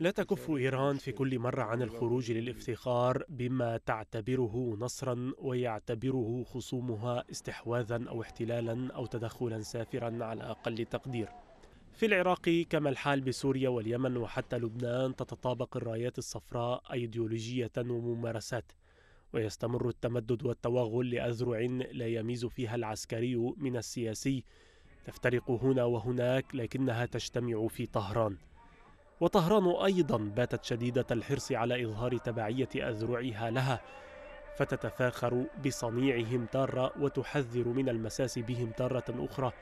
لا تكف إيران في كل مرة عن الخروج للافتخار بما تعتبره نصرا ويعتبره خصومها استحواذا أو احتلالا أو تدخلا سافرا على أقل تقدير في العراق كما الحال بسوريا واليمن وحتى لبنان تتطابق الرايات الصفراء أيديولوجية وممارسات ويستمر التمدد والتوغل لأذرع لا يميز فيها العسكري من السياسي تفترق هنا وهناك لكنها تجتمع في طهران وطهران ايضا باتت شديده الحرص على اظهار تبعيه اذرعها لها فتتفاخر بصنيعهم تاره وتحذر من المساس بهم تاره اخرى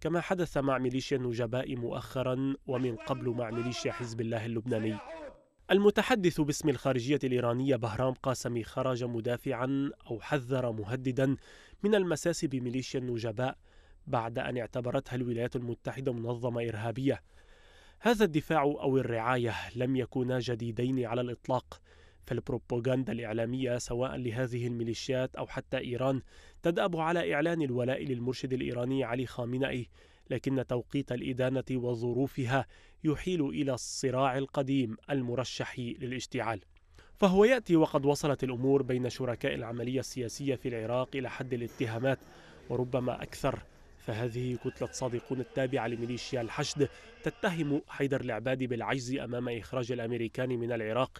كما حدث مع ميليشيا النجباء مؤخرا ومن قبل مع ميليشيا حزب الله اللبناني المتحدث باسم الخارجية الإيرانية بهرام قاسمي خرج مدافعا أو حذر مهددا من المساس بميليشيا النجباء بعد أن اعتبرتها الولايات المتحدة منظمة إرهابية هذا الدفاع أو الرعاية لم يكونا جديدين على الإطلاق فالبروباغندا الإعلامية سواء لهذه الميليشيات أو حتى إيران تدأب على إعلان الولاء للمرشد الإيراني علي خامنئي لكن توقيت الإدانة وظروفها يحيل إلى الصراع القديم المرشح للاشتعال فهو يأتي وقد وصلت الأمور بين شركاء العملية السياسية في العراق إلى حد الاتهامات وربما أكثر فهذه كتلة صادقون التابعة لميليشيا الحشد تتهم حيدر العبادي بالعجز أمام إخراج الأمريكان من العراق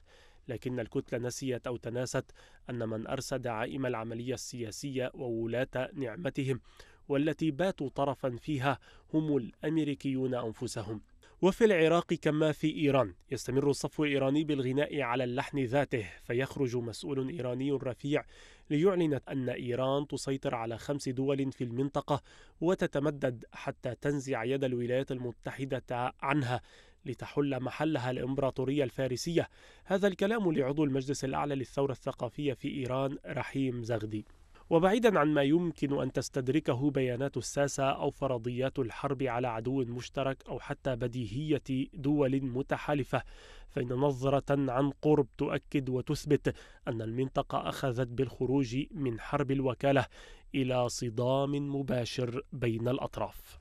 لكن الكتلة نسيت أو تناست أن من أرسى دعائم العملية السياسية وولاة نعمتهم والتي باتوا طرفا فيها هم الأمريكيون أنفسهم وفي العراق كما في إيران يستمر الصفو الإيراني بالغناء على اللحن ذاته فيخرج مسؤول إيراني رفيع ليعلن أن إيران تسيطر على خمس دول في المنطقة وتتمدد حتى تنزع يد الولايات المتحدة عنها لتحل محلها الإمبراطورية الفارسية هذا الكلام لعضو المجلس الأعلى للثورة الثقافية في إيران رحيم زغدي وبعيدا عن ما يمكن أن تستدركه بيانات الساسة أو فرضيات الحرب على عدو مشترك أو حتى بديهية دول متحالفة فإن نظرة عن قرب تؤكد وتثبت أن المنطقة أخذت بالخروج من حرب الوكالة إلى صدام مباشر بين الأطراف